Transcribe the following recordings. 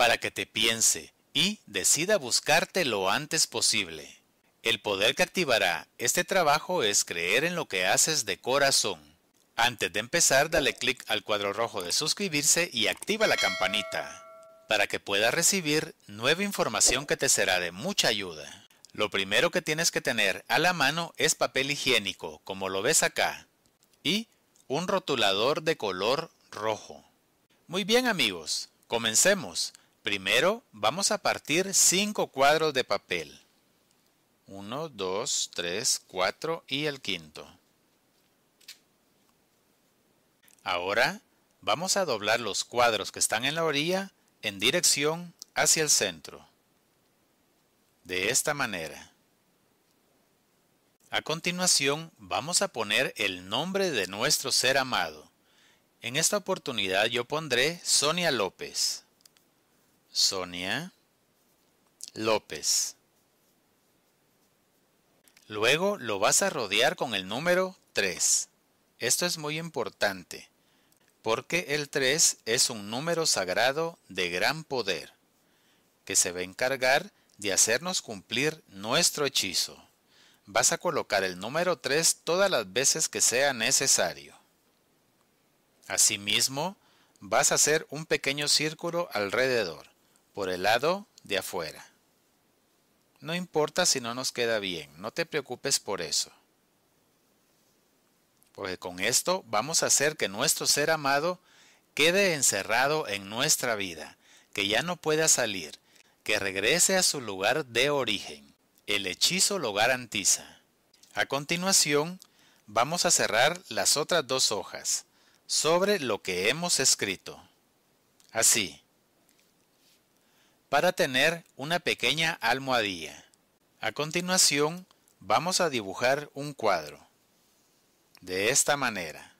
para que te piense y decida buscarte lo antes posible. El poder que activará este trabajo es creer en lo que haces de corazón. Antes de empezar, dale clic al cuadro rojo de suscribirse y activa la campanita para que puedas recibir nueva información que te será de mucha ayuda. Lo primero que tienes que tener a la mano es papel higiénico, como lo ves acá, y un rotulador de color rojo. Muy bien amigos, comencemos. Primero vamos a partir cinco cuadros de papel. 1, 2, 3, 4 y el quinto. Ahora vamos a doblar los cuadros que están en la orilla en dirección hacia el centro. De esta manera. A continuación vamos a poner el nombre de nuestro ser amado. En esta oportunidad yo pondré Sonia López. Sonia López. Luego lo vas a rodear con el número 3. Esto es muy importante, porque el 3 es un número sagrado de gran poder, que se va a encargar de hacernos cumplir nuestro hechizo. Vas a colocar el número 3 todas las veces que sea necesario. Asimismo, vas a hacer un pequeño círculo alrededor por el lado de afuera. No importa si no nos queda bien, no te preocupes por eso. Porque con esto vamos a hacer que nuestro ser amado quede encerrado en nuestra vida, que ya no pueda salir, que regrese a su lugar de origen. El hechizo lo garantiza. A continuación, vamos a cerrar las otras dos hojas sobre lo que hemos escrito. Así para tener una pequeña almohadilla. A continuación vamos a dibujar un cuadro. De esta manera.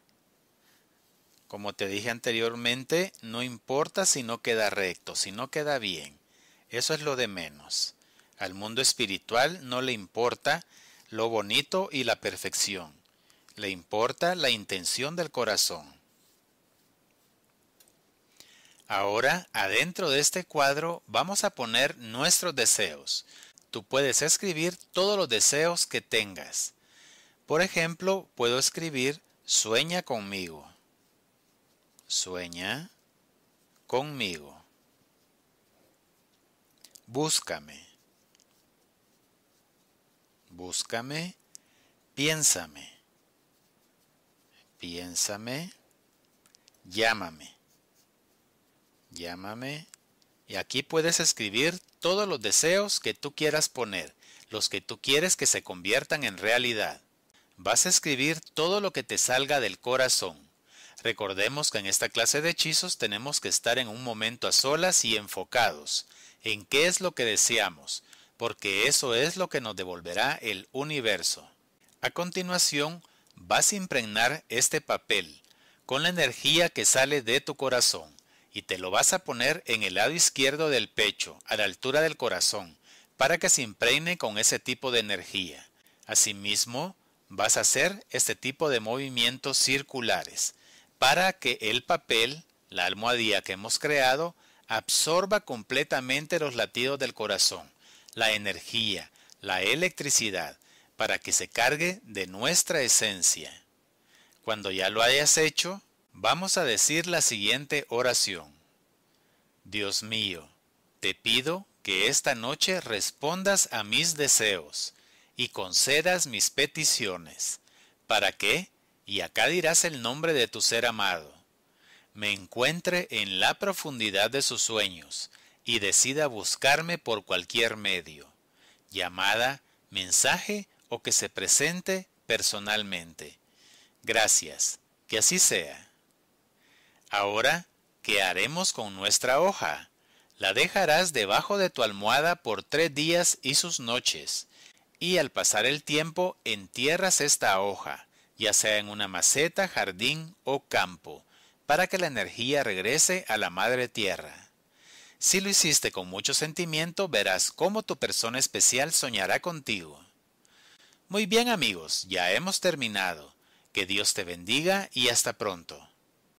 Como te dije anteriormente, no importa si no queda recto, si no queda bien. Eso es lo de menos. Al mundo espiritual no le importa lo bonito y la perfección. Le importa la intención del corazón. Ahora, adentro de este cuadro vamos a poner nuestros deseos. Tú puedes escribir todos los deseos que tengas. Por ejemplo, puedo escribir sueña conmigo. Sueña conmigo. Búscame. Búscame. Piénsame. Piénsame. Llámame llámame. Y aquí puedes escribir todos los deseos que tú quieras poner, los que tú quieres que se conviertan en realidad. Vas a escribir todo lo que te salga del corazón. Recordemos que en esta clase de hechizos tenemos que estar en un momento a solas y enfocados en qué es lo que deseamos, porque eso es lo que nos devolverá el universo. A continuación, vas a impregnar este papel con la energía que sale de tu corazón y te lo vas a poner en el lado izquierdo del pecho, a la altura del corazón, para que se impregne con ese tipo de energía. Asimismo, vas a hacer este tipo de movimientos circulares para que el papel, la almohadilla que hemos creado, absorba completamente los latidos del corazón, la energía, la electricidad, para que se cargue de nuestra esencia. Cuando ya lo hayas hecho, Vamos a decir la siguiente oración. Dios mío, te pido que esta noche respondas a mis deseos y concedas mis peticiones, para que, y acá dirás el nombre de tu ser amado, me encuentre en la profundidad de sus sueños y decida buscarme por cualquier medio, llamada, mensaje o que se presente personalmente. Gracias, que así sea. Ahora, ¿qué haremos con nuestra hoja? La dejarás debajo de tu almohada por tres días y sus noches, y al pasar el tiempo entierras esta hoja, ya sea en una maceta, jardín o campo, para que la energía regrese a la madre tierra. Si lo hiciste con mucho sentimiento, verás cómo tu persona especial soñará contigo. Muy bien amigos, ya hemos terminado. Que Dios te bendiga y hasta pronto.